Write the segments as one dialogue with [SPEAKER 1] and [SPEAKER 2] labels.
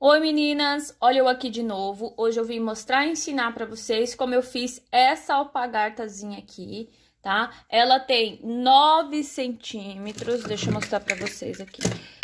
[SPEAKER 1] Oi meninas, olha eu aqui de novo. Hoje eu vim mostrar e ensinar para vocês como eu fiz essa alpagartazinha aqui, tá? Ela tem 9 centímetros, deixa eu mostrar para vocês aqui.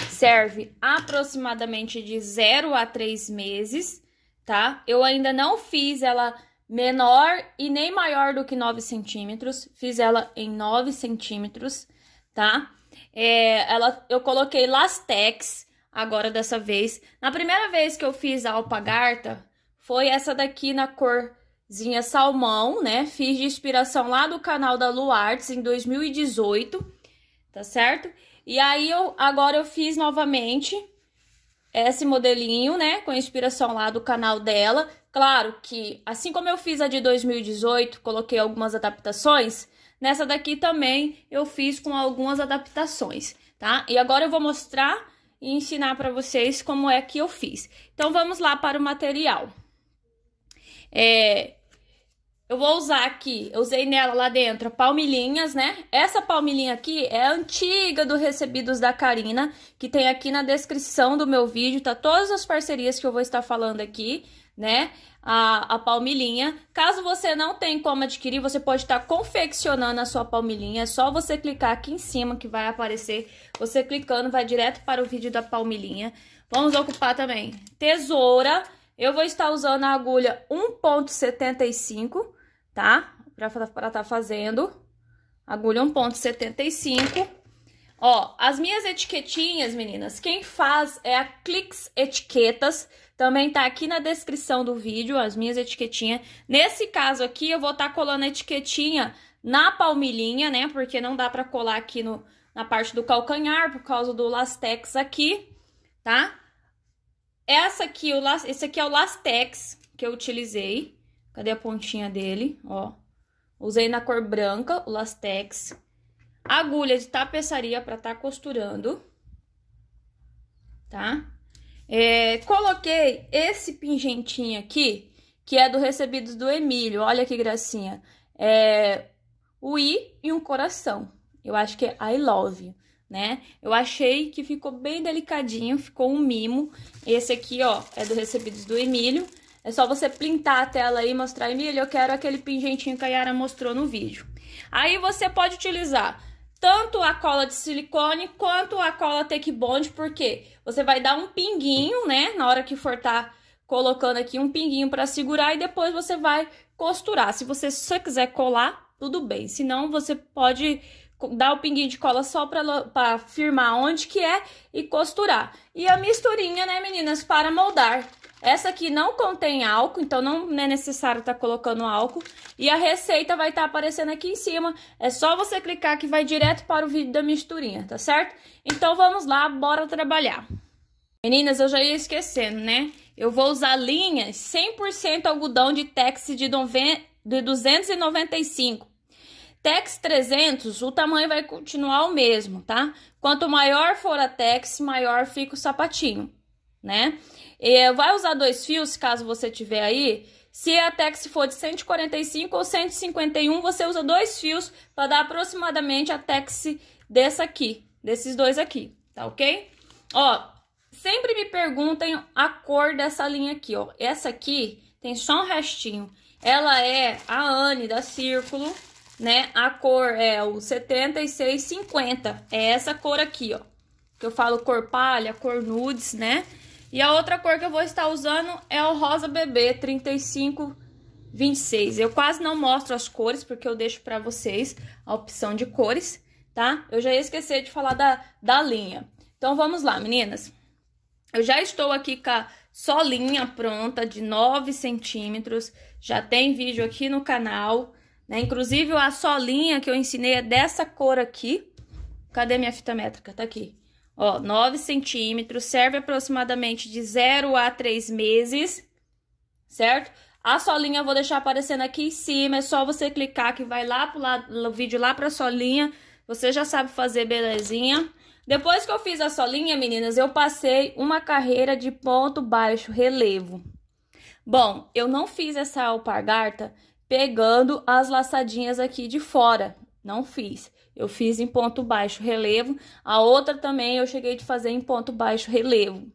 [SPEAKER 1] Serve aproximadamente de 0 a 3 meses, tá? Eu ainda não fiz ela menor e nem maior do que 9 centímetros, fiz ela em 9 centímetros, tá? É, ela, eu coloquei lastex, agora dessa vez. Na primeira vez que eu fiz a alpagarta, foi essa daqui na corzinha salmão, né? Fiz de inspiração lá do canal da Arts em 2018, tá certo? E aí, eu, agora eu fiz novamente esse modelinho, né? Com inspiração lá do canal dela. Claro que, assim como eu fiz a de 2018, coloquei algumas adaptações, nessa daqui também eu fiz com algumas adaptações, tá? E agora eu vou mostrar e ensinar para vocês como é que eu fiz. Então, vamos lá para o material. É, eu vou usar aqui, eu usei nela lá dentro palmilhinhas, né? Essa palmilhinha aqui é antiga do Recebidos da Karina, que tem aqui na descrição do meu vídeo, tá? Todas as parcerias que eu vou estar falando aqui, né? A, a palmilhinha. Caso você não tenha como adquirir, você pode estar tá confeccionando a sua palmilhinha. É só você clicar aqui em cima que vai aparecer. Você clicando vai direto para o vídeo da palmilhinha. Vamos ocupar também tesoura. Eu vou estar usando a agulha 1.75, tá? Para estar tá fazendo. Agulha 1.75. Ó, as minhas etiquetinhas, meninas, quem faz é a Clix Etiquetas. Também tá aqui na descrição do vídeo as minhas etiquetinhas. Nesse caso aqui, eu vou estar tá colando a etiquetinha na palmilhinha, né? Porque não dá pra colar aqui no, na parte do calcanhar, por causa do lastex aqui, tá? Essa aqui, o, esse aqui é o lastex que eu utilizei. Cadê a pontinha dele? Ó. Usei na cor branca, o lastex. Agulha de tapeçaria pra estar tá costurando, Tá? É, coloquei esse pingentinho aqui, que é do Recebidos do Emílio. Olha que gracinha. É, o I e um coração. Eu acho que é I love né? Eu achei que ficou bem delicadinho, ficou um mimo. Esse aqui, ó, é do Recebidos do Emílio. É só você printar a tela aí e mostrar, Emílio, eu quero aquele pingentinho que a Yara mostrou no vídeo. Aí você pode utilizar tanto a cola de silicone quanto a cola Take Bond, porque você vai dar um pinguinho, né, na hora que for tá colocando aqui um pinguinho para segurar e depois você vai costurar. Se você só quiser colar, tudo bem. Se não, você pode dar o pinguinho de cola só para firmar onde que é e costurar. E a misturinha, né, meninas, para moldar. Essa aqui não contém álcool, então não é necessário estar tá colocando álcool. E a receita vai estar tá aparecendo aqui em cima. É só você clicar que vai direto para o vídeo da misturinha, tá certo? Então vamos lá, bora trabalhar. Meninas, eu já ia esquecendo, né? Eu vou usar linhas 100% algodão de tex de, de 295. Tex 300, o tamanho vai continuar o mesmo, tá? Quanto maior for a tex, maior fica o sapatinho, né? Eh, vai usar dois fios, caso você tiver aí. Se a TEX for de 145 ou 151, você usa dois fios para dar aproximadamente a TEX dessa aqui, desses dois aqui, tá ok? Ó, sempre me perguntem a cor dessa linha aqui, ó. Essa aqui tem só um restinho. Ela é a Anne da Círculo, né? A cor é o 7650. É essa cor aqui, ó. Que eu falo cor palha, cor nudes, né? E a outra cor que eu vou estar usando é o rosa bebê 3526. Eu quase não mostro as cores, porque eu deixo pra vocês a opção de cores, tá? Eu já ia esquecer de falar da, da linha. Então, vamos lá, meninas. Eu já estou aqui com a solinha pronta de 9 centímetros. Já tem vídeo aqui no canal, né? Inclusive, a solinha que eu ensinei é dessa cor aqui. Cadê minha fita métrica? Tá aqui. Ó, 9 centímetros, serve aproximadamente de 0 a 3 meses, certo? A solinha eu vou deixar aparecendo aqui em cima, é só você clicar que vai lá pro lado, vídeo lá pra solinha, você já sabe fazer belezinha. Depois que eu fiz a solinha, meninas, eu passei uma carreira de ponto baixo relevo. Bom, eu não fiz essa alpargata pegando as laçadinhas aqui de fora, não fiz eu fiz em ponto baixo relevo, a outra também eu cheguei de fazer em ponto baixo relevo.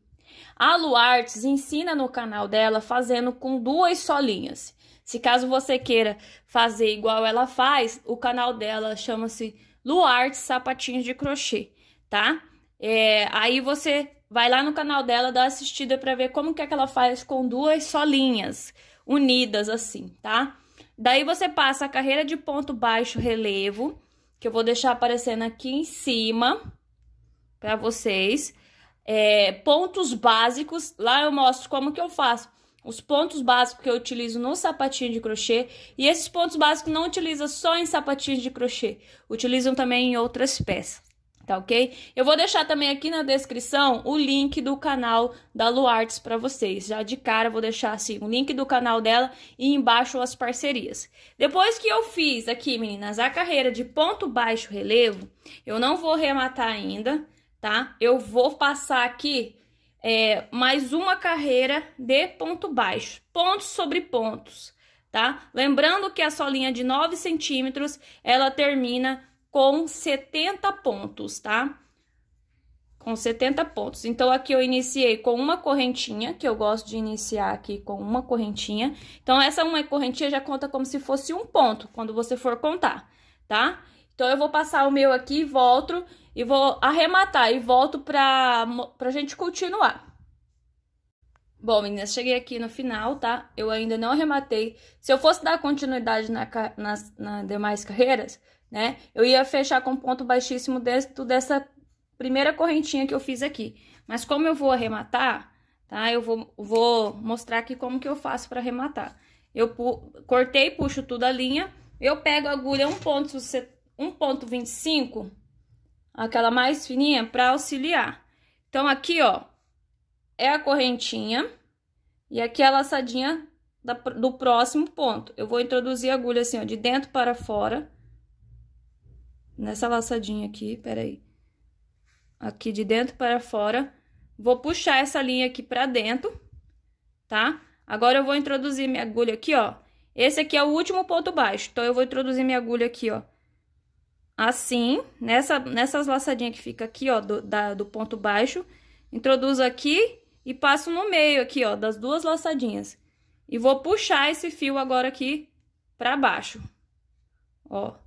[SPEAKER 1] A Luartes ensina no canal dela fazendo com duas solinhas. Se caso você queira fazer igual ela faz, o canal dela chama-se Luartes Sapatinhos de Crochê, tá? É, aí você vai lá no canal dela, dá assistida para ver como que, é que ela faz com duas solinhas unidas assim, tá? Daí você passa a carreira de ponto baixo relevo, que eu vou deixar aparecendo aqui em cima para vocês. É, pontos básicos, lá eu mostro como que eu faço. Os pontos básicos que eu utilizo no sapatinho de crochê. E esses pontos básicos não utiliza só em sapatinhos de crochê. Utilizam também em outras peças tá ok? Eu vou deixar também aqui na descrição o link do canal da Luartes para vocês. Já de cara vou deixar assim o link do canal dela e embaixo as parcerias. Depois que eu fiz aqui, meninas, a carreira de ponto baixo relevo, eu não vou rematar ainda, tá? Eu vou passar aqui é, mais uma carreira de ponto baixo, pontos sobre pontos, tá? Lembrando que a solinha de 9 centímetros, ela termina com 70 pontos, tá? Com 70 pontos. Então, aqui eu iniciei com uma correntinha, que eu gosto de iniciar aqui com uma correntinha. Então, essa uma correntinha já conta como se fosse um ponto, quando você for contar, tá? Então, eu vou passar o meu aqui, volto e vou arrematar e volto pra, pra gente continuar. Bom, meninas, cheguei aqui no final, tá? Eu ainda não arrematei. Se eu fosse dar continuidade na, nas, nas demais carreiras, né? Eu ia fechar com ponto baixíssimo dentro dessa primeira correntinha que eu fiz aqui. Mas como eu vou arrematar, tá? Eu vou, vou mostrar aqui como que eu faço para arrematar. Eu pu cortei, puxo tudo a linha, eu pego a agulha 1.25, aquela mais fininha, para auxiliar. Então, aqui, ó, é a correntinha e aqui é a laçadinha da, do próximo ponto. Eu vou introduzir a agulha assim, ó, de dentro para fora nessa laçadinha aqui, peraí. Aqui de dentro para fora. Vou puxar essa linha aqui para dentro, tá? Agora eu vou introduzir minha agulha aqui, ó. Esse aqui é o último ponto baixo, então eu vou introduzir minha agulha aqui, ó. Assim, nessa, nessas laçadinhas que fica aqui, ó, do, da, do ponto baixo. Introduzo aqui e passo no meio aqui, ó, das duas laçadinhas. E vou puxar esse fio agora aqui pra baixo, ó.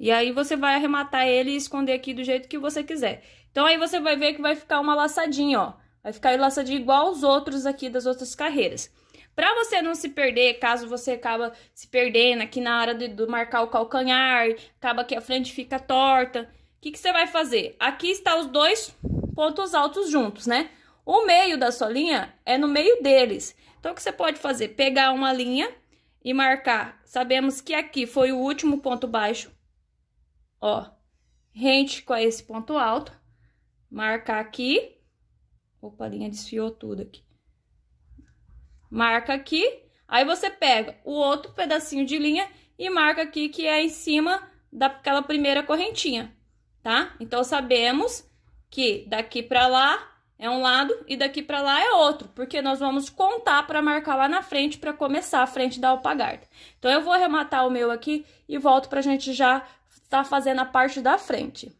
[SPEAKER 1] E aí você vai arrematar ele e esconder aqui do jeito que você quiser. Então aí você vai ver que vai ficar uma laçadinha, ó. Vai ficar laçadinha igual os outros aqui das outras carreiras. Para você não se perder, caso você acaba se perdendo aqui na hora de, de marcar o calcanhar, acaba que a frente fica torta, o que, que você vai fazer? Aqui está os dois pontos altos juntos, né? O meio da sua linha é no meio deles. Então, o que você pode fazer? Pegar uma linha e marcar. Sabemos que aqui foi o último ponto baixo ó, rente com esse ponto alto, marcar aqui. Opa, a linha desfiou tudo aqui. Marca aqui, aí você pega o outro pedacinho de linha e marca aqui que é em cima daquela primeira correntinha, tá? Então, sabemos que daqui pra lá é um lado e daqui para lá é outro, porque nós vamos contar para marcar lá na frente para começar a frente da alpagarda. Então eu vou arrematar o meu aqui e volto para gente já está fazendo a parte da frente.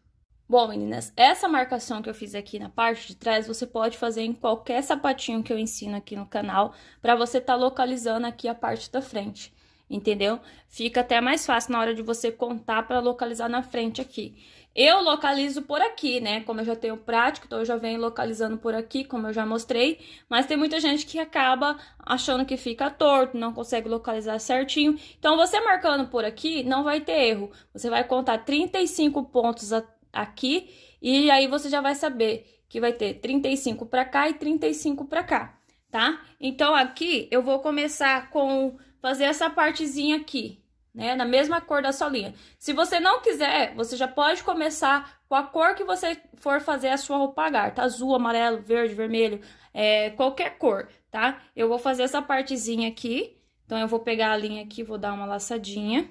[SPEAKER 1] Bom, meninas, essa marcação que eu fiz aqui na parte de trás, você pode fazer em qualquer sapatinho que eu ensino aqui no canal, para você estar tá localizando aqui a parte da frente, entendeu? Fica até mais fácil na hora de você contar para localizar na frente aqui. Eu localizo por aqui, né? Como eu já tenho prático, então eu já venho localizando por aqui, como eu já mostrei. Mas tem muita gente que acaba achando que fica torto, não consegue localizar certinho. Então, você marcando por aqui, não vai ter erro. Você vai contar 35 pontos aqui e aí você já vai saber que vai ter 35 para cá e 35 para cá, tá? Então, aqui eu vou começar com fazer essa partezinha aqui, né? Na mesma cor da sua linha Se você não quiser, você já pode começar com a cor que você for fazer a sua roupa garta. Tá? Azul, amarelo, verde, vermelho, é, qualquer cor, tá? Eu vou fazer essa partezinha aqui. Então, eu vou pegar a linha aqui, vou dar uma laçadinha.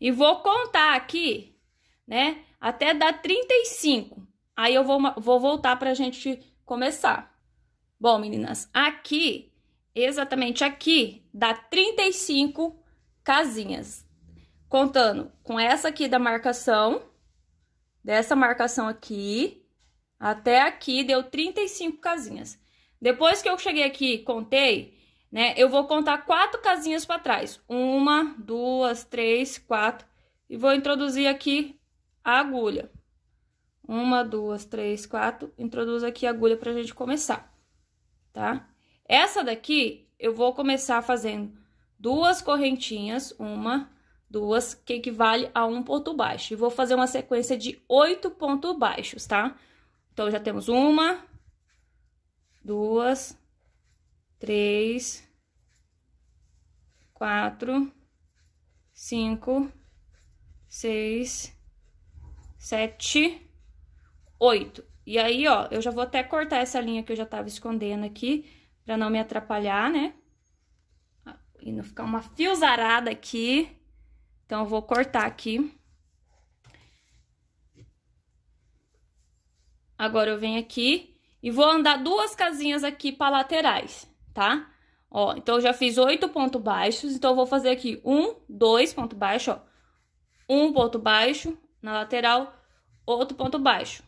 [SPEAKER 1] E vou contar aqui, né? Até dar 35. Aí, eu vou, vou voltar pra gente começar. Bom, meninas, aqui exatamente aqui, dá 35 casinhas. Contando com essa aqui da marcação, dessa marcação aqui, até aqui deu 35 casinhas. Depois que eu cheguei aqui contei, né, eu vou contar quatro casinhas para trás. Uma, duas, três, quatro. E vou introduzir aqui a agulha. Uma, duas, três, quatro. Introduzo aqui a agulha pra gente começar, tá? Tá? Essa daqui, eu vou começar fazendo duas correntinhas, uma, duas, que equivale a um ponto baixo. E vou fazer uma sequência de oito pontos baixos, tá? Então, já temos uma, duas, três, quatro, cinco, seis, sete, oito. E aí, ó, eu já vou até cortar essa linha que eu já tava escondendo aqui para não me atrapalhar, né? E não ficar uma fiozarada aqui. Então, eu vou cortar aqui. Agora, eu venho aqui e vou andar duas casinhas aqui para laterais, tá? Ó, então, eu já fiz oito pontos baixos. Então, eu vou fazer aqui um, dois pontos baixos, ó. Um ponto baixo na lateral, outro ponto baixo.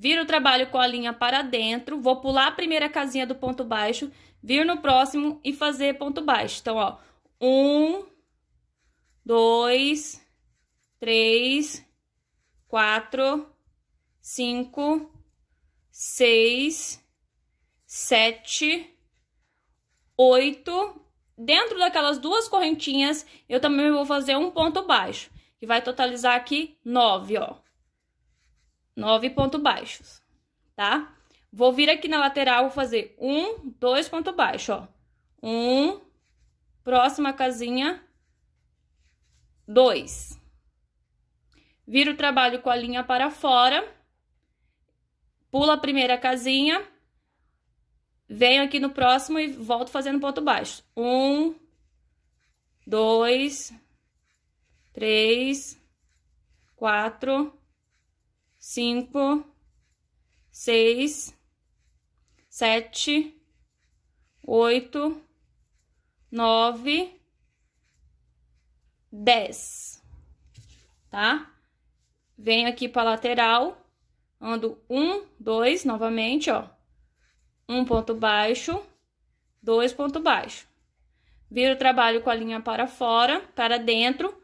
[SPEAKER 1] Viro o trabalho com a linha para dentro, vou pular a primeira casinha do ponto baixo, vir no próximo e fazer ponto baixo. Então, ó, um, dois, três, quatro, cinco, seis, sete, oito. Dentro daquelas duas correntinhas, eu também vou fazer um ponto baixo, que vai totalizar aqui nove, ó nove pontos baixos, tá? Vou vir aqui na lateral, vou fazer um, dois pontos baixos, ó. Um, próxima casinha, dois. Viro o trabalho com a linha para fora, pula a primeira casinha, venho aqui no próximo e volto fazendo ponto baixo. Um, dois, três, quatro, cinco, seis, sete, oito, nove, dez, tá? Venho aqui pra lateral, ando um, dois, novamente, ó. Um ponto baixo, dois ponto baixo. Viro o trabalho com a linha para fora, para dentro,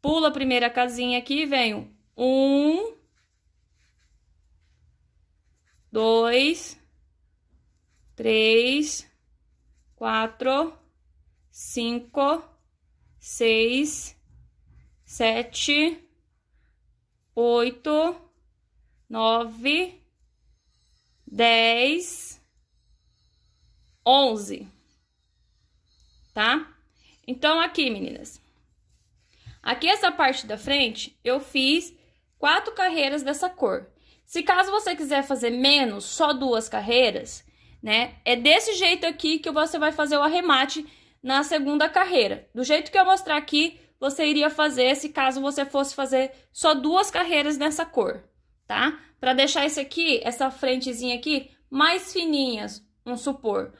[SPEAKER 1] pulo a primeira casinha aqui, venho um, dois, três, quatro, cinco, seis, sete, oito, nove, dez, onze, tá? Então, aqui, meninas, aqui essa parte da frente, eu fiz quatro carreiras dessa cor. Se caso você quiser fazer menos, só duas carreiras, né? É desse jeito aqui que você vai fazer o arremate na segunda carreira. Do jeito que eu mostrar aqui, você iria fazer se caso você fosse fazer só duas carreiras nessa cor, tá? Para deixar esse aqui, essa frentezinha aqui, mais fininhas, um supor,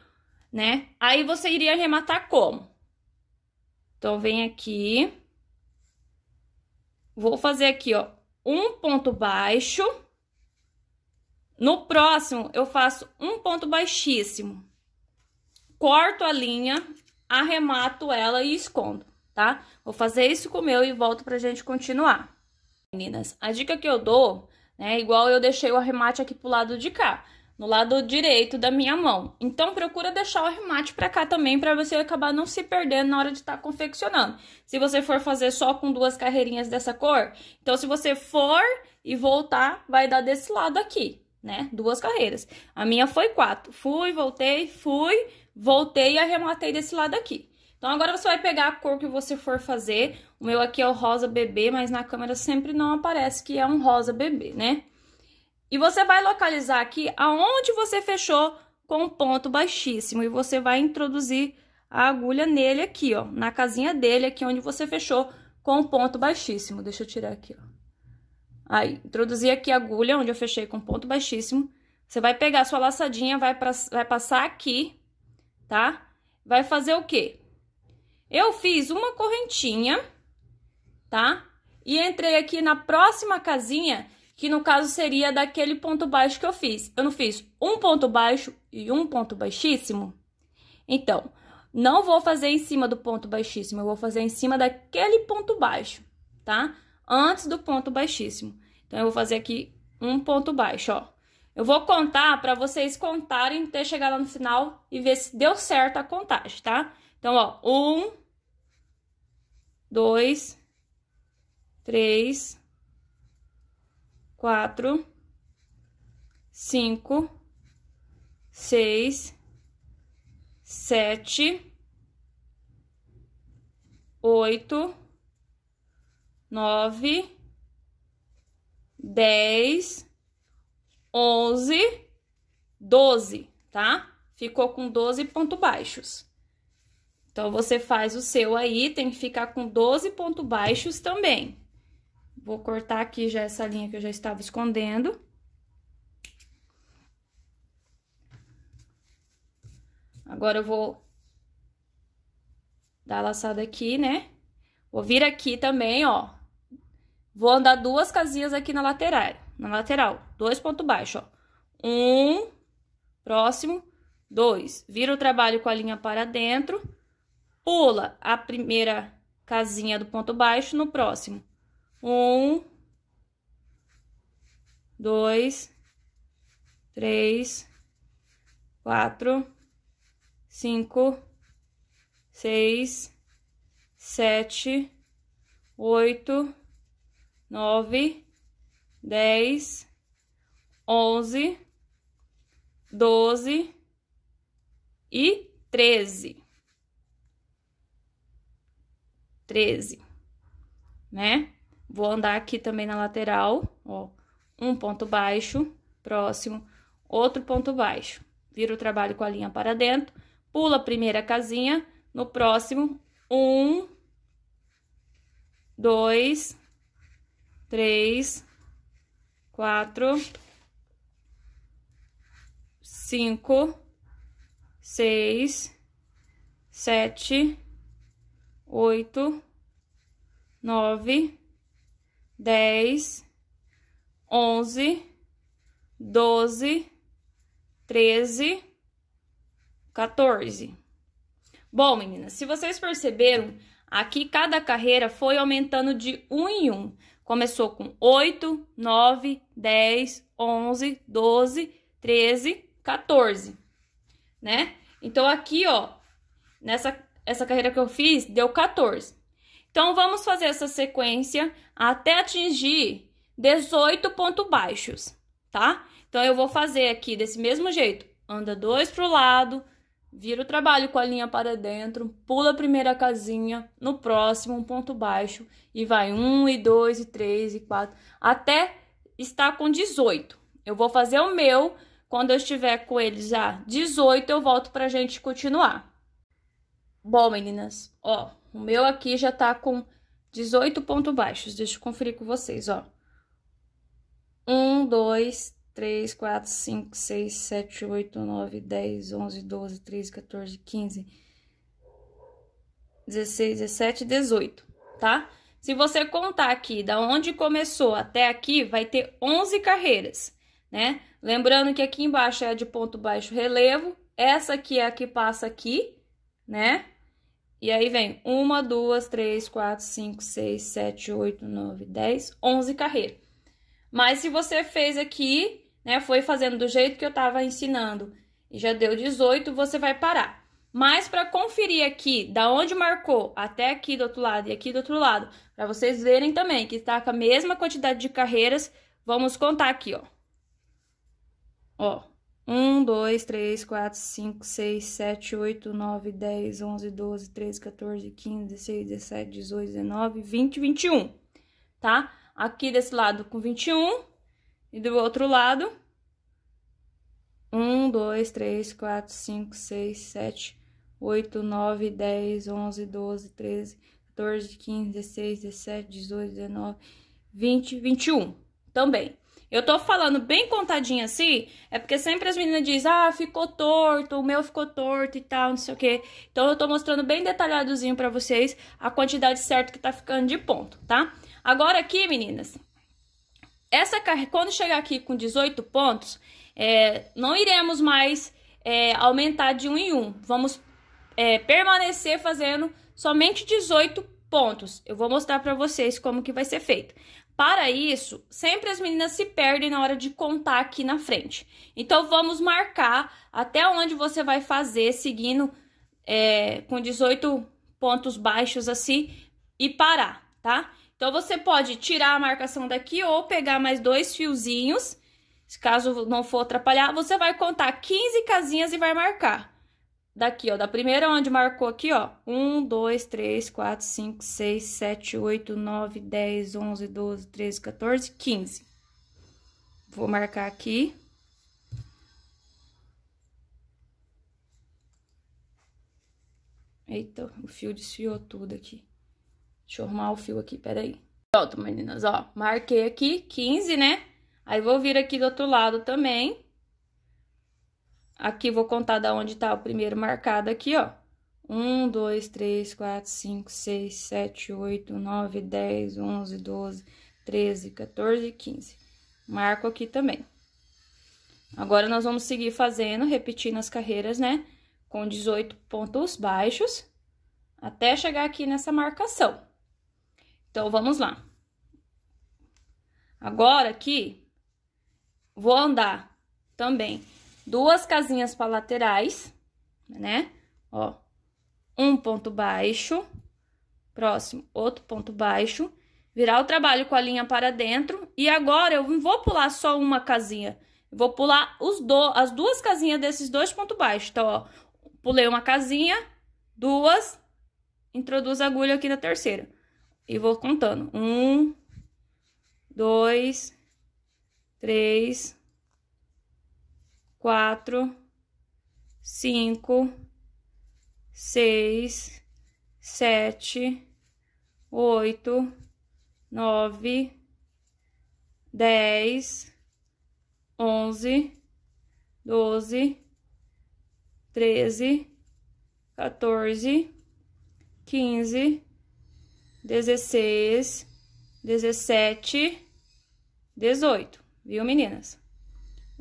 [SPEAKER 1] né? Aí você iria arrematar como? Então, vem aqui. Vou fazer aqui, ó, um ponto baixo no próximo, eu faço um ponto baixíssimo. Corto a linha, arremato ela e escondo, tá? Vou fazer isso com o meu e volto pra gente continuar. Meninas, a dica que eu dou, né, igual eu deixei o arremate aqui pro lado de cá, no lado direito da minha mão. Então, procura deixar o arremate pra cá também, pra você acabar não se perdendo na hora de estar tá confeccionando. Se você for fazer só com duas carreirinhas dessa cor, então se você for e voltar, vai dar desse lado aqui, né? Duas carreiras. A minha foi quatro. Fui, voltei, fui, voltei e arrematei desse lado aqui. Então, agora você vai pegar a cor que você for fazer. O meu aqui é o rosa bebê, mas na câmera sempre não aparece que é um rosa bebê, né? E você vai localizar aqui aonde você fechou com ponto baixíssimo. E você vai introduzir a agulha nele aqui, ó. Na casinha dele aqui, onde você fechou com ponto baixíssimo. Deixa eu tirar aqui, ó. Aí, introduzi aqui a agulha, onde eu fechei com ponto baixíssimo. Você vai pegar a sua laçadinha, vai, pra, vai passar aqui, tá? Vai fazer o quê? Eu fiz uma correntinha, tá? E entrei aqui na próxima casinha, que no caso seria daquele ponto baixo que eu fiz. Eu não fiz um ponto baixo e um ponto baixíssimo? Então, não vou fazer em cima do ponto baixíssimo, eu vou fazer em cima daquele ponto baixo, tá? Tá? antes do ponto baixíssimo. Então, eu vou fazer aqui um ponto baixo, ó. Eu vou contar para vocês contarem até chegar lá no final e ver se deu certo a contagem, tá? Então, ó, um, dois, três, quatro, cinco, seis, sete, oito, nove, dez, onze, doze, tá? Ficou com doze pontos baixos. Então, você faz o seu aí, tem que ficar com 12 pontos baixos também. Vou cortar aqui já essa linha que eu já estava escondendo. Agora, eu vou dar a laçada aqui, né? Vou vir aqui também, ó, Vou andar duas casinhas aqui na lateral, na lateral, dois pontos baixos, ó. Um, próximo, dois. Vira o trabalho com a linha para dentro, pula a primeira casinha do ponto baixo no próximo. Um, dois, três, quatro, cinco, seis, sete, oito, nove, dez, onze, doze e treze. Treze, né? Vou andar aqui também na lateral, ó, um ponto baixo, próximo, outro ponto baixo. Vira o trabalho com a linha para dentro, pula a primeira casinha, no próximo, um, dois, três, quatro, cinco, seis, sete, oito, nove, dez, onze, doze, treze, quatorze. Bom, meninas, se vocês perceberam, aqui cada carreira foi aumentando de um em Um. Começou com 8, 9, 10, 11, 12, 13, 14, né? Então, aqui, ó, nessa essa carreira que eu fiz, deu 14. Então, vamos fazer essa sequência até atingir 18 pontos baixos, tá? Então, eu vou fazer aqui desse mesmo jeito. Anda dois para o lado, Vira o trabalho com a linha para dentro, pula a primeira casinha, no próximo, um ponto baixo, e vai um, e dois, e três, e quatro, até estar com 18. Eu vou fazer o meu, quando eu estiver com ele já 18, eu volto a gente continuar. Bom, meninas, ó, o meu aqui já tá com 18 pontos baixos, deixa eu conferir com vocês, ó. Um, dois, 3, 4, 5, 6, 7, 8, 9, 10, 11, 12, 13, 14, 15, 16, 17, 18, tá? Se você contar aqui da onde começou até aqui, vai ter 11 carreiras, né? Lembrando que aqui embaixo é a de ponto baixo relevo, essa aqui é a que passa aqui, né? E aí vem 1, 2, 3, 4, 5, 6, 7, 8, 9, 10, 11 carreiras. Mas se você fez aqui, né, foi fazendo do jeito que eu tava ensinando e já deu 18, você vai parar. Mas para conferir aqui, da onde marcou até aqui do outro lado e aqui do outro lado, para vocês verem também que está com a mesma quantidade de carreiras, vamos contar aqui, ó. Ó, 1, 2, 3, 4, 5, 6, 7, 8, 9, 10, 11, 12, 13, 14, 15, 16, 17, 18, 19, 20, 21, tá? tá? aqui desse lado com 21 e do outro lado 1, 2, 3, 4, 5, 6, 7, 8, 9, 10, 11, 12, 13, 14, 15, 16, 17, 18, 19, 20, 21 também. Eu tô falando bem contadinho assim, é porque sempre as meninas dizem, ah, ficou torto, o meu ficou torto e tal, não sei o quê. Então, eu tô mostrando bem detalhadozinho pra vocês a quantidade certa que tá ficando de ponto, tá? Tá? Agora aqui, meninas, essa quando chegar aqui com 18 pontos, é, não iremos mais é, aumentar de um em um. Vamos é, permanecer fazendo somente 18 pontos. Eu vou mostrar para vocês como que vai ser feito. Para isso, sempre as meninas se perdem na hora de contar aqui na frente. Então, vamos marcar até onde você vai fazer, seguindo é, com 18 pontos baixos assim, e parar, tá? Então, você pode tirar a marcação daqui ou pegar mais dois fiozinhos. Caso não for atrapalhar, você vai contar 15 casinhas e vai marcar. Daqui, ó, da primeira onde marcou aqui, ó. 1, 2, 3, 4, 5, 6, 7, 8, 9, 10, 11, 12, 13, 14, 15. Vou marcar aqui. Eita, o fio desfiou tudo aqui. Deixa eu arrumar o fio aqui, peraí. Pronto, meninas, ó. Marquei aqui 15, né? Aí, vou vir aqui do outro lado também. Aqui, vou contar da onde tá o primeiro marcado aqui, ó. 1, 2, 3, 4, 5, 6, 7, 8, 9, 10, 11, 12, 13, 14, 15. Marco aqui também. Agora, nós vamos seguir fazendo, repetindo as carreiras, né? Com 18 pontos baixos, até chegar aqui nessa marcação. Então, vamos lá. Agora aqui, vou andar também duas casinhas para laterais, né? Ó, um ponto baixo, próximo, outro ponto baixo, virar o trabalho com a linha para dentro. E agora, eu não vou pular só uma casinha, vou pular os do, as duas casinhas desses dois pontos baixos. Então, ó, pulei uma casinha, duas, introduzo a agulha aqui na terceira. E vou contando. Um, dois, três, quatro, cinco, seis, sete, oito, nove, dez, onze, doze, treze, quatorze, quinze dezesseis, dezessete, dezoito, viu, meninas?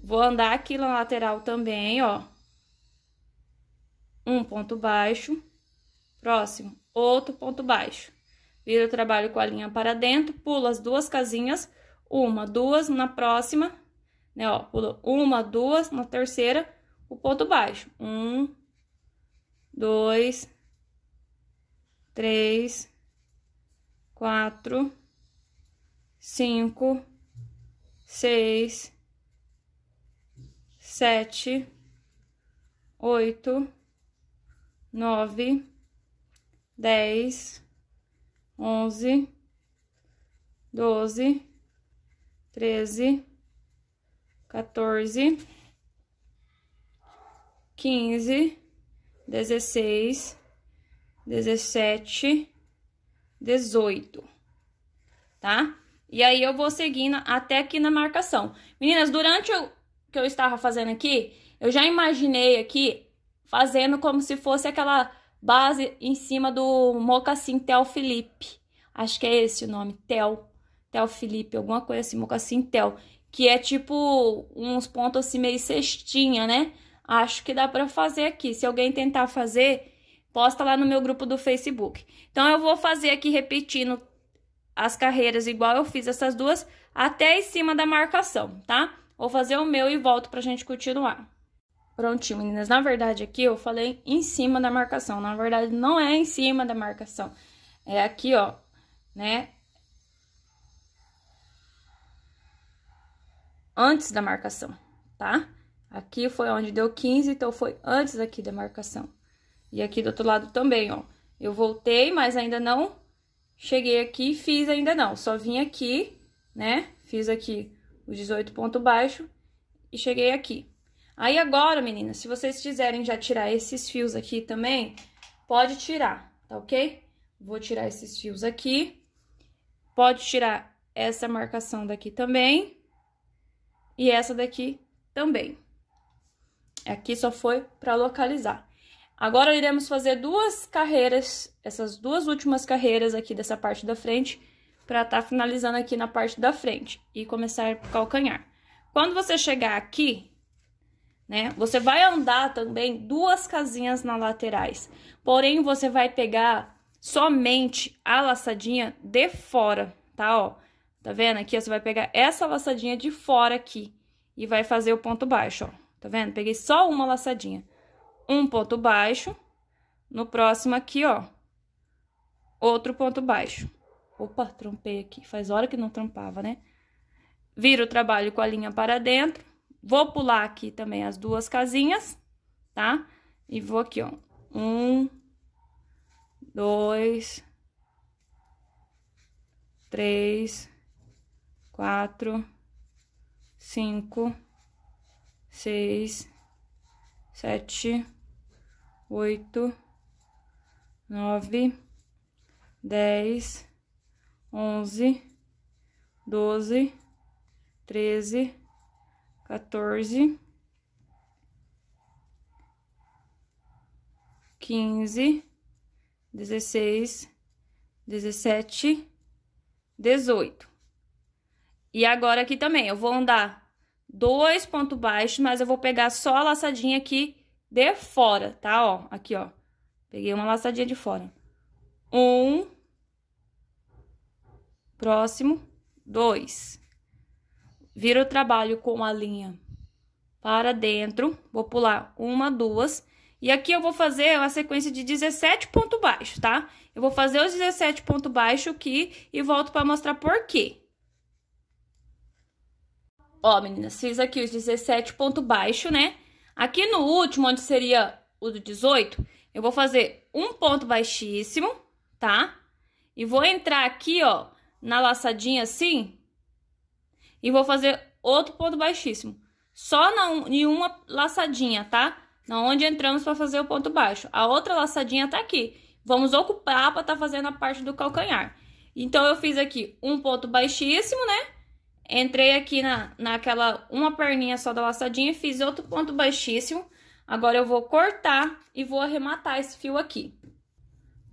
[SPEAKER 1] Vou andar aqui na lateral também, ó. Um ponto baixo, próximo, outro ponto baixo. Vira o trabalho com a linha para dentro, pula as duas casinhas, uma, duas, na próxima, né, ó, pula uma, duas, na terceira, o ponto baixo. Um, dois, três, quatro, cinco, seis, sete, oito, nove, dez, onze, doze, treze, quatorze, quinze, dezesseis, dezessete, 18, tá? E aí, eu vou seguindo até aqui na marcação. Meninas, durante o que eu estava fazendo aqui, eu já imaginei aqui fazendo como se fosse aquela base em cima do mocassim Tel Felipe. Acho que é esse o nome, Tel. Tel Felipe, alguma coisa assim, mocassim Tel. Que é tipo uns pontos assim meio cestinha, né? Acho que dá pra fazer aqui. Se alguém tentar fazer, posta lá no meu grupo do Facebook. Então, eu vou fazer aqui repetindo as carreiras igual eu fiz essas duas, até em cima da marcação, tá? Vou fazer o meu e volto pra gente continuar. Prontinho, meninas. Na verdade, aqui eu falei em cima da marcação. Na verdade, não é em cima da marcação. É aqui, ó, né? Antes da marcação, tá? Aqui foi onde deu 15, então foi antes aqui da marcação. E aqui do outro lado também, ó. Eu voltei, mas ainda não cheguei aqui e fiz ainda não. Só vim aqui, né? Fiz aqui os 18 pontos baixo e cheguei aqui. Aí agora, meninas, se vocês quiserem já tirar esses fios aqui também, pode tirar, tá ok? Vou tirar esses fios aqui. Pode tirar essa marcação daqui também. E essa daqui também. Aqui só foi para localizar. Agora iremos fazer duas carreiras, essas duas últimas carreiras aqui dessa parte da frente, para estar tá finalizando aqui na parte da frente e começar o calcanhar. Quando você chegar aqui, né, você vai andar também duas casinhas nas laterais, porém você vai pegar somente a laçadinha de fora, tá, ó. Tá vendo aqui? Você vai pegar essa laçadinha de fora aqui e vai fazer o ponto baixo, ó. Tá vendo? Peguei só uma laçadinha um ponto baixo, no próximo aqui, ó, outro ponto baixo. Opa, trampei aqui, faz hora que não trampava, né? Viro o trabalho com a linha para dentro, vou pular aqui também as duas casinhas, tá? E vou aqui, ó, um, dois, três, quatro, cinco, seis, sete, oito, nove, dez, onze, doze, treze, quatorze, quinze, dezesseis, dezessete, dezoito. E agora aqui também, eu vou andar dois pontos baixos, mas eu vou pegar só a laçadinha aqui de fora, tá? Ó, aqui, ó. Peguei uma laçadinha de fora. Um. Próximo. Dois. Vira o trabalho com a linha para dentro. Vou pular uma, duas. E aqui eu vou fazer uma sequência de 17 ponto baixo, tá? Eu vou fazer os 17 ponto baixo aqui e volto para mostrar por quê. Ó, meninas, fiz aqui os 17 ponto baixo, né? Aqui no último, onde seria o do 18, eu vou fazer um ponto baixíssimo, tá? E vou entrar aqui, ó, na laçadinha assim, e vou fazer outro ponto baixíssimo. Só na, em uma laçadinha, tá? Na onde entramos para fazer o ponto baixo. A outra laçadinha tá aqui. Vamos ocupar para tá fazendo a parte do calcanhar. Então, eu fiz aqui um ponto baixíssimo, né? Entrei aqui na, naquela uma perninha só da laçadinha, fiz outro ponto baixíssimo. Agora eu vou cortar e vou arrematar esse fio aqui.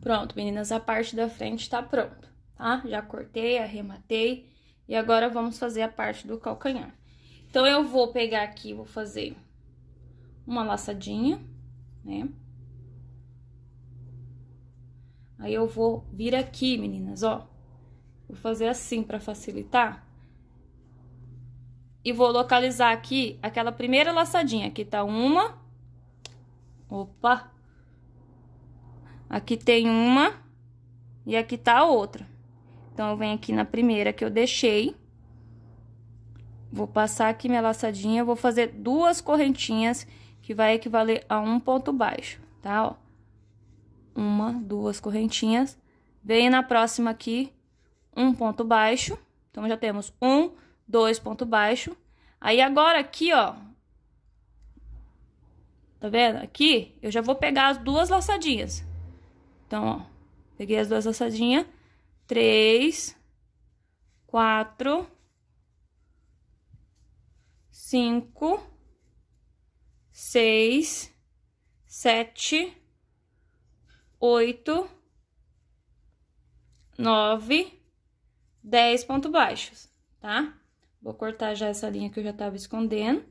[SPEAKER 1] Pronto, meninas, a parte da frente tá pronta, tá? Já cortei, arrematei e agora vamos fazer a parte do calcanhar. Então, eu vou pegar aqui, vou fazer uma laçadinha, né? Aí, eu vou vir aqui, meninas, ó. Vou fazer assim pra facilitar e vou localizar aqui aquela primeira laçadinha. Aqui tá uma. Opa! Aqui tem uma e aqui tá a outra. Então, eu venho aqui na primeira que eu deixei. Vou passar aqui minha laçadinha, vou fazer duas correntinhas, que vai equivaler a um ponto baixo, tá? Ó. Uma, duas correntinhas. Venho na próxima aqui, um ponto baixo. Então, já temos um, dois ponto baixo. Aí agora aqui, ó, tá vendo? Aqui eu já vou pegar as duas laçadinhas. Então, ó, peguei as duas laçadinhas, três, quatro, cinco, seis, sete, oito, nove, dez pontos baixos, tá? Vou cortar já essa linha que eu já tava escondendo.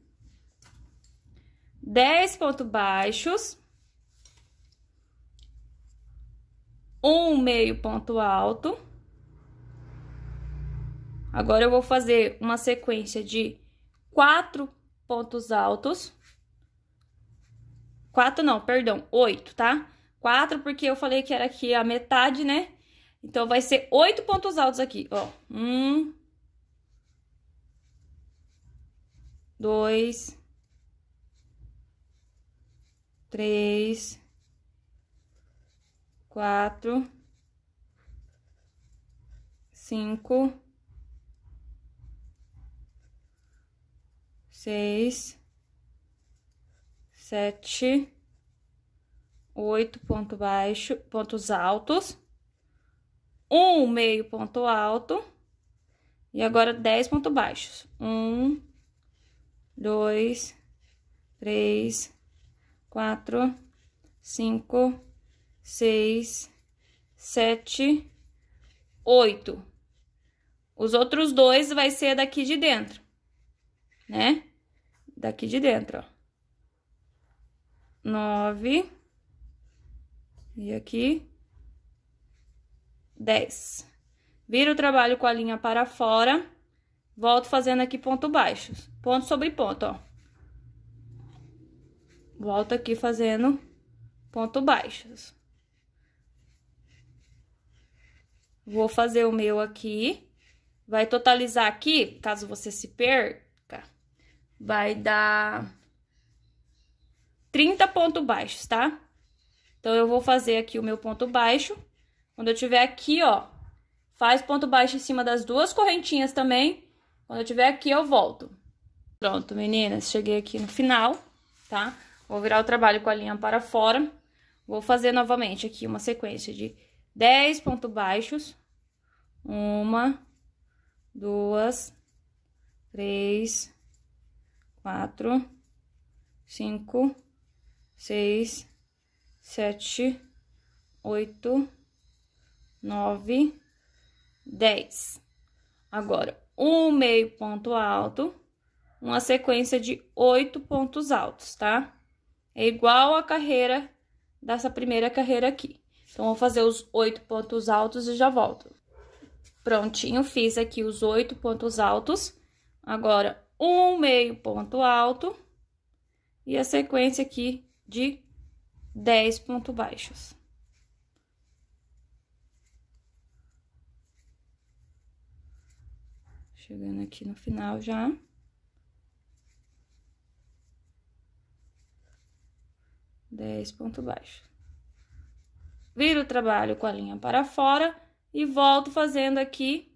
[SPEAKER 1] 10 pontos baixos. Um meio ponto alto. Agora, eu vou fazer uma sequência de quatro pontos altos. Quatro não, perdão, oito, tá? Quatro, porque eu falei que era aqui a metade, né? Então, vai ser oito pontos altos aqui, ó. Um, dois, três, quatro, cinco, seis, sete, oito ponto baixo, pontos altos, um meio ponto alto e agora dez pontos baixos, um dois, três, quatro, cinco, seis, sete, oito. Os outros dois vai ser daqui de dentro, né? Daqui de dentro, ó. Nove. E aqui. Dez. Vira o trabalho com a linha para fora. Volto fazendo aqui ponto baixos, ponto sobre ponto, ó. Volto aqui fazendo ponto baixos. Vou fazer o meu aqui. Vai totalizar aqui, caso você se perca, vai dar 30 pontos baixos, tá? Então, eu vou fazer aqui o meu ponto baixo. Quando eu tiver aqui, ó, faz ponto baixo em cima das duas correntinhas também quando eu tiver aqui, eu volto. Pronto, meninas, cheguei aqui no final, tá? Vou virar o trabalho com a linha para fora. Vou fazer novamente aqui uma sequência de 10 pontos baixos. Uma, duas, três, quatro, cinco, seis, sete, oito, nove, dez. Agora, um meio ponto alto, uma sequência de oito pontos altos, tá? É igual a carreira dessa primeira carreira aqui. Então, vou fazer os oito pontos altos e já volto. Prontinho, fiz aqui os oito pontos altos. Agora, um meio ponto alto e a sequência aqui de dez pontos baixos. Chegando aqui no final já. Dez ponto baixo. Viro o trabalho com a linha para fora e volto fazendo aqui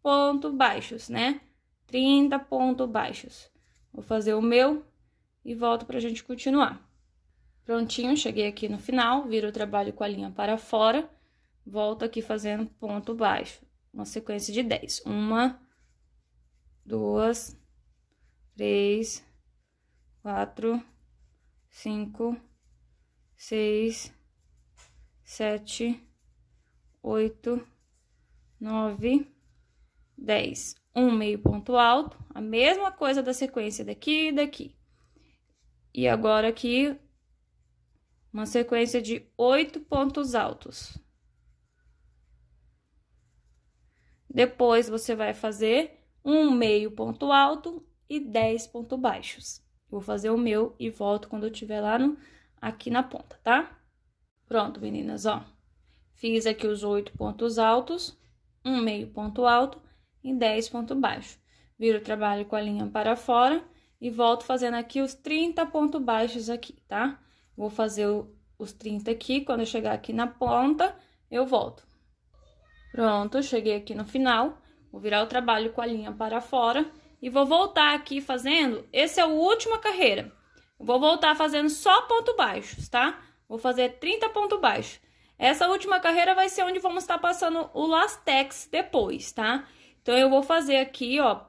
[SPEAKER 1] ponto baixos, né? 30 ponto baixos. Vou fazer o meu e volto pra gente continuar. Prontinho, cheguei aqui no final, viro o trabalho com a linha para fora, volto aqui fazendo ponto baixo, uma sequência de 10. Uma, duas, três, quatro, cinco, seis, sete, oito, nove, dez. Um meio ponto alto, a mesma coisa da sequência daqui e daqui. E agora aqui, uma sequência de oito pontos altos. Depois, você vai fazer um meio ponto alto e 10 pontos baixos. Vou fazer o meu e volto quando eu tiver lá no, aqui na ponta, tá? Pronto, meninas, ó. Fiz aqui os oito pontos altos, um meio ponto alto e 10 pontos baixos. Viro o trabalho com a linha para fora e volto fazendo aqui os 30 pontos baixos aqui, tá? Vou fazer o, os 30 aqui, quando eu chegar aqui na ponta, eu volto. Pronto, cheguei aqui no final Vou virar o trabalho com a linha para fora e vou voltar aqui fazendo, esse é o última carreira. vou voltar fazendo só ponto baixos, tá? Vou fazer 30 ponto baixo. Essa última carreira vai ser onde vamos estar passando o lastex depois, tá? Então, eu vou fazer aqui, ó,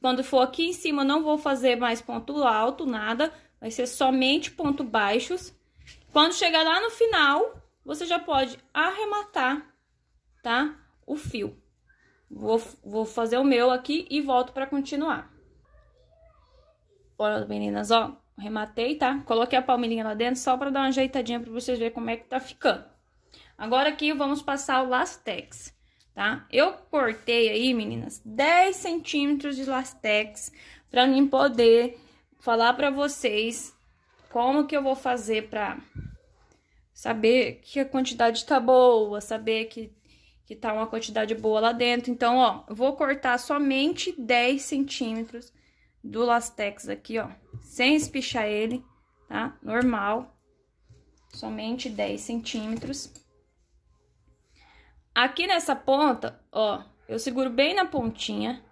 [SPEAKER 1] quando for aqui em cima, não vou fazer mais ponto alto, nada. Vai ser somente ponto baixos. Quando chegar lá no final, você já pode arrematar, tá? O fio. Vou, vou fazer o meu aqui e volto pra continuar. Olha, meninas, ó, rematei, tá? Coloquei a palmeirinha lá dentro só pra dar uma ajeitadinha pra vocês verem como é que tá ficando. Agora aqui vamos passar o lastex, tá? Eu cortei aí, meninas, 10 centímetros de lastex pra mim poder falar pra vocês como que eu vou fazer pra saber que a quantidade tá boa, saber que que tá uma quantidade boa lá dentro. Então, ó, vou cortar somente 10 centímetros do lastex aqui, ó, sem espichar ele, tá? Normal, somente 10 centímetros. Aqui nessa ponta, ó, eu seguro bem na pontinha,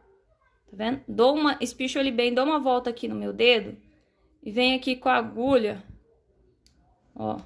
[SPEAKER 1] tá vendo? Dou uma, espicho ele bem, dou uma volta aqui no meu dedo e venho aqui com a agulha, ó,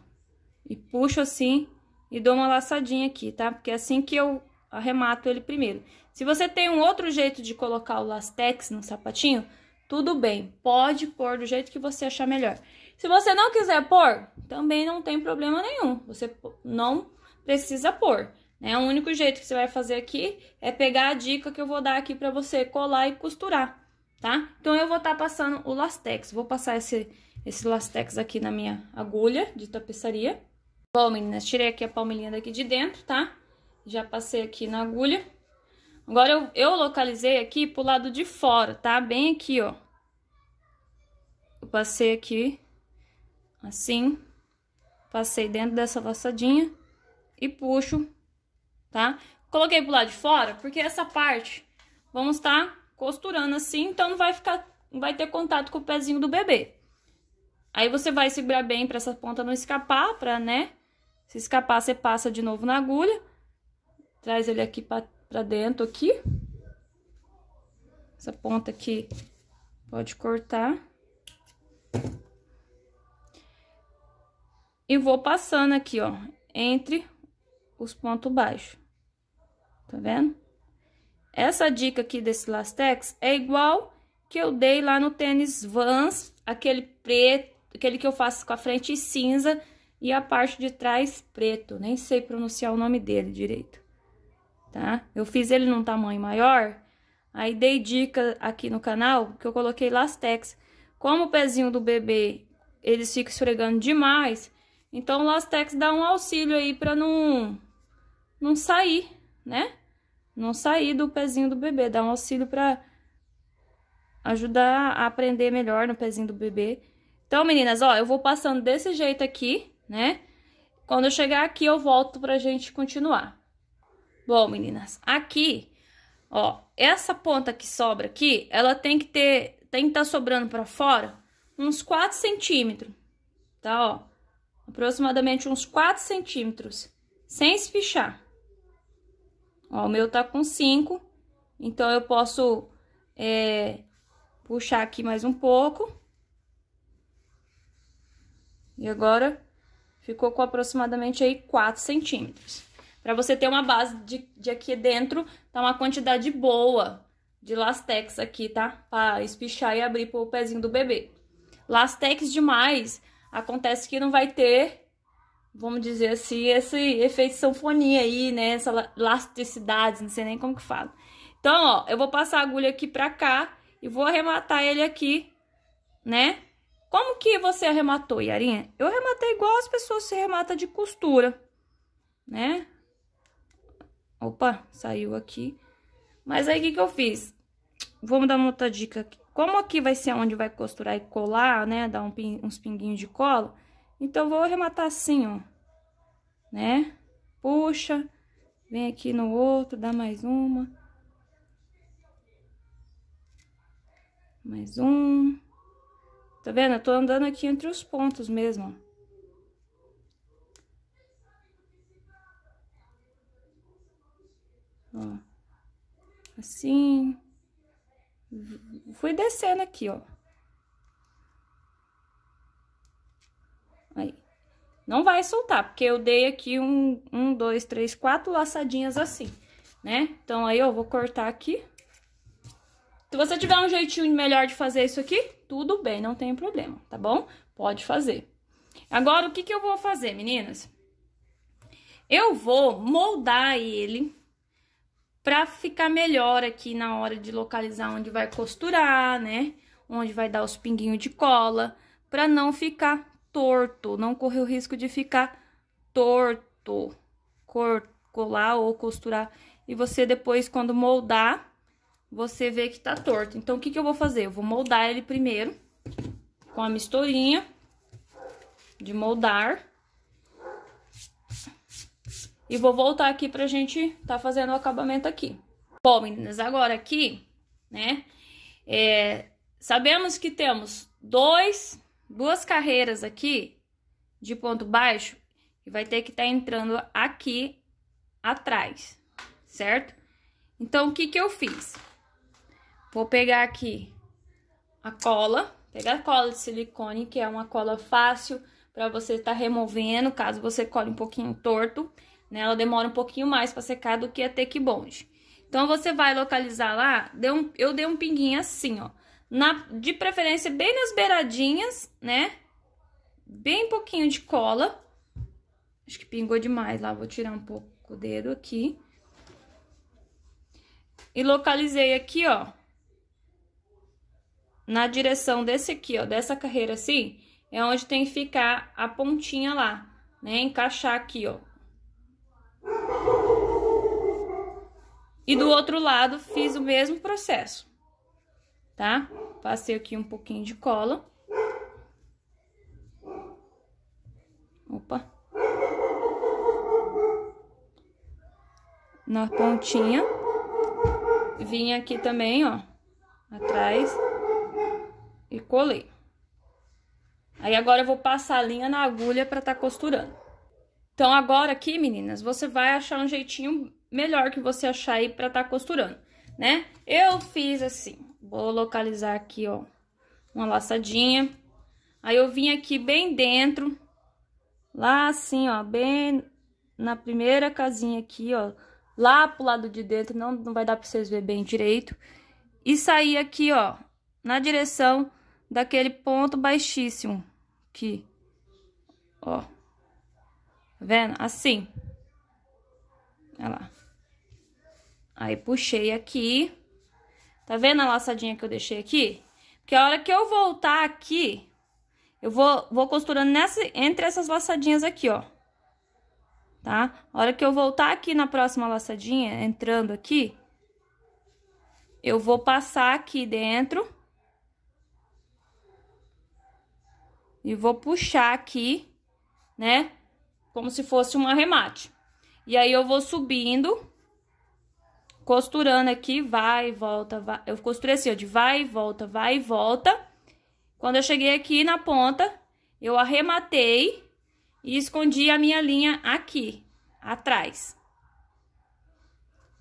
[SPEAKER 1] e puxo assim e dou uma laçadinha aqui, tá? Porque é assim que eu arremato ele primeiro. Se você tem um outro jeito de colocar o lastex no sapatinho, tudo bem, pode pôr do jeito que você achar melhor. Se você não quiser pôr, também não tem problema nenhum, você não precisa pôr, né? O único jeito que você vai fazer aqui é pegar a dica que eu vou dar aqui pra você colar e costurar, tá? Então, eu vou estar tá passando o lastex, vou passar esse, esse lastex aqui na minha agulha de tapeçaria Bom, meninas, tirei aqui a palmilhinha daqui de dentro, tá? Já passei aqui na agulha. Agora, eu, eu localizei aqui pro lado de fora, tá? Bem aqui, ó. Eu passei aqui, assim. Passei dentro dessa laçadinha e puxo, tá? Coloquei pro lado de fora, porque essa parte vamos estar tá costurando assim, então não vai ficar, não vai ter contato com o pezinho do bebê. Aí você vai segurar bem para essa ponta não escapar, para, né, se escapar, você passa de novo na agulha. Traz ele aqui pra, pra dentro, aqui. Essa ponta aqui pode cortar. E vou passando aqui, ó, entre os pontos baixos. Tá vendo? Essa dica aqui desse lastex é igual que eu dei lá no tênis Vans, aquele preto, aquele que eu faço com a frente cinza, e a parte de trás preto, nem sei pronunciar o nome dele direito, tá? Eu fiz ele num tamanho maior, aí dei dica aqui no canal, que eu coloquei Lastex. Como o pezinho do bebê, eles ficam esfregando demais, então o Lastex dá um auxílio aí pra não, não sair, né? Não sair do pezinho do bebê, dá um auxílio pra ajudar a aprender melhor no pezinho do bebê. Então, meninas, ó, eu vou passando desse jeito aqui, né? Quando eu chegar aqui, eu volto pra gente continuar. Bom, meninas, aqui, ó, essa ponta que sobra aqui, ela tem que ter, tem que estar tá sobrando pra fora uns 4 centímetros, tá, ó? Aproximadamente uns 4 centímetros, sem espichar. Ó, o meu tá com 5, então eu posso é, puxar aqui mais um pouco. E agora, Ficou com aproximadamente aí 4 centímetros. Para você ter uma base de, de aqui dentro, tá uma quantidade boa de lastex aqui, tá? Para espichar e abrir pro pezinho do bebê. Lastex demais, acontece que não vai ter, vamos dizer assim, esse efeito sanfonia aí, né? Essa elasticidade, não sei nem como que fala. Então, ó, eu vou passar a agulha aqui pra cá e vou arrematar ele aqui, né? Como que você arrematou, Yarinha? Eu arrematei igual as pessoas se remata de costura, né? Opa, saiu aqui. Mas aí, o que que eu fiz? Vamos dar uma outra dica aqui. Como aqui vai ser onde vai costurar e colar, né? Dar um pin, uns pinguinhos de cola. Então, vou arrematar assim, ó. Né? Puxa. Vem aqui no outro, dá mais uma. Mais um. Tá vendo? Eu tô andando aqui entre os pontos mesmo. Ó. Assim. Fui descendo aqui, ó. Aí. Não vai soltar, porque eu dei aqui um, um, dois, três, quatro laçadinhas assim, né? Então, aí eu vou cortar aqui. Se você tiver um jeitinho melhor de fazer isso aqui, tudo bem, não tem problema, tá bom? Pode fazer. Agora, o que, que eu vou fazer, meninas? Eu vou moldar ele pra ficar melhor aqui na hora de localizar onde vai costurar, né? Onde vai dar os pinguinhos de cola, pra não ficar torto, não correr o risco de ficar torto, cor, colar ou costurar. E você depois, quando moldar, você vê que tá torto. Então, o que, que eu vou fazer? Eu vou moldar ele primeiro com a misturinha de moldar. E vou voltar aqui pra gente tá fazendo o acabamento aqui. Bom, meninas, agora aqui, né, é, sabemos que temos dois, duas carreiras aqui de ponto baixo e vai ter que estar tá entrando aqui atrás, certo? Então, o que que eu fiz? Vou pegar aqui a cola, pegar a cola de silicone, que é uma cola fácil para você estar tá removendo, caso você cole um pouquinho torto, né? Ela demora um pouquinho mais para secar do que a Take Bond. Então, você vai localizar lá, deu um, eu dei um pinguinho assim, ó. Na, de preferência, bem nas beiradinhas, né? Bem pouquinho de cola. Acho que pingou demais lá, vou tirar um pouco o dedo aqui. E localizei aqui, ó, na direção desse aqui, ó, dessa carreira assim, é onde tem que ficar a pontinha lá, né? Encaixar aqui, ó. E do outro lado, fiz o mesmo processo, tá? Passei aqui um pouquinho de cola. Opa. Na pontinha. Vim aqui também, ó, atrás colei. Aí agora eu vou passar a linha na agulha para tá costurando. Então agora aqui, meninas, você vai achar um jeitinho melhor que você achar aí para tá costurando, né? Eu fiz assim, vou localizar aqui, ó, uma laçadinha. Aí eu vim aqui bem dentro, lá assim, ó, bem na primeira casinha aqui, ó, lá pro lado de dentro, não, não vai dar para vocês ver bem direito. E sair aqui, ó, na direção daquele ponto baixíssimo aqui, ó. Tá vendo? Assim. Olha lá. Aí, puxei aqui. Tá vendo a laçadinha que eu deixei aqui? Porque a hora que eu voltar aqui, eu vou, vou costurando nessa, entre essas laçadinhas aqui, ó. Tá? A hora que eu voltar aqui na próxima laçadinha, entrando aqui, eu vou passar aqui dentro E vou puxar aqui, né? Como se fosse um arremate. E aí, eu vou subindo, costurando aqui, vai e volta, vai. Eu costurei assim, ó, de vai e volta, vai e volta. Quando eu cheguei aqui na ponta, eu arrematei e escondi a minha linha aqui, atrás.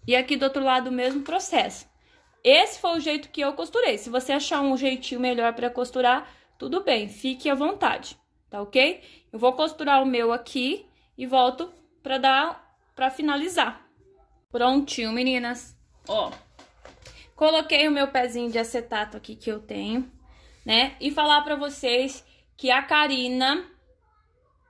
[SPEAKER 1] E aqui do outro lado o mesmo processo. Esse foi o jeito que eu costurei. Se você achar um jeitinho melhor para costurar, tudo bem, fique à vontade, tá ok? Eu vou costurar o meu aqui e volto pra dar, pra finalizar. Prontinho, meninas. Ó, coloquei o meu pezinho de acetato aqui que eu tenho, né? E falar pra vocês que a Karina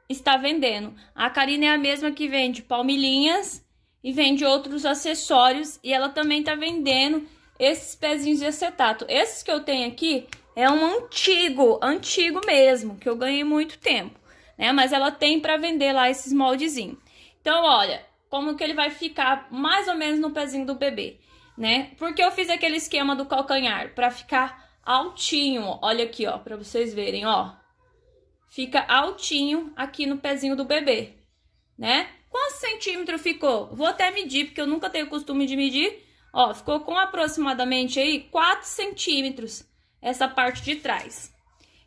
[SPEAKER 1] está vendendo. A Karina é a mesma que vende palmilhinhas e vende outros acessórios e ela também tá vendendo esses pezinhos de acetato. Esses que eu tenho aqui é um antigo, antigo mesmo, que eu ganhei muito tempo, né? Mas ela tem para vender lá esses moldezinhos. Então, olha, como que ele vai ficar mais ou menos no pezinho do bebê, né? Porque eu fiz aquele esquema do calcanhar para ficar altinho, olha aqui, ó, para vocês verem, ó. Fica altinho aqui no pezinho do bebê, né? Quantos centímetros ficou? Vou até medir, porque eu nunca tenho costume de medir. Ó, ficou com aproximadamente aí 4 centímetros essa parte de trás.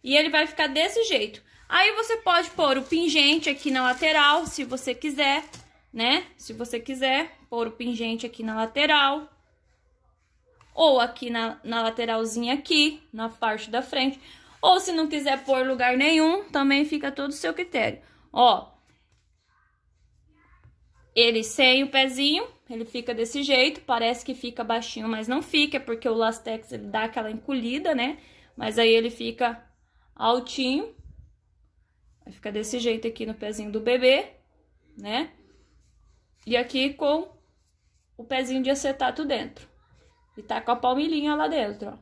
[SPEAKER 1] E ele vai ficar desse jeito. Aí você pode pôr o pingente aqui na lateral, se você quiser, né? Se você quiser, pôr o pingente aqui na lateral. Ou aqui na, na lateralzinha aqui, na parte da frente. Ou se não quiser pôr lugar nenhum, também fica todo o seu critério. Ó, ele sem o pezinho, ele fica desse jeito, parece que fica baixinho, mas não fica, é porque o Lastex ele dá aquela encolhida, né? Mas aí ele fica altinho. Vai ficar desse jeito aqui no pezinho do bebê, né? E aqui com o pezinho de acetato dentro. E tá com a palmilhinha lá dentro, ó.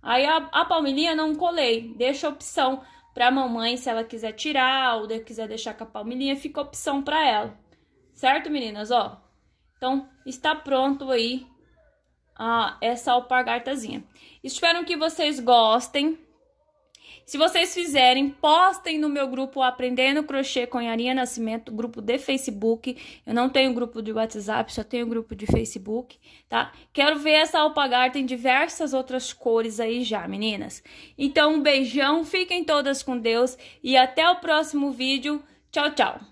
[SPEAKER 1] Aí a, a palmilhinha não colei, deixa a opção pra mamãe se ela quiser tirar ou quiser deixar com a palmilhinha, fica a opção pra ela. Certo, meninas? Ó, então, está pronto aí essa alpargatazinha. Espero que vocês gostem. Se vocês fizerem, postem no meu grupo Aprendendo Crochê com Yarinha Nascimento, grupo de Facebook. Eu não tenho grupo de WhatsApp, só tenho grupo de Facebook, tá? Quero ver essa alpagar, tem diversas outras cores aí já, meninas. Então, um beijão, fiquem todas com Deus e até o próximo vídeo. Tchau, tchau!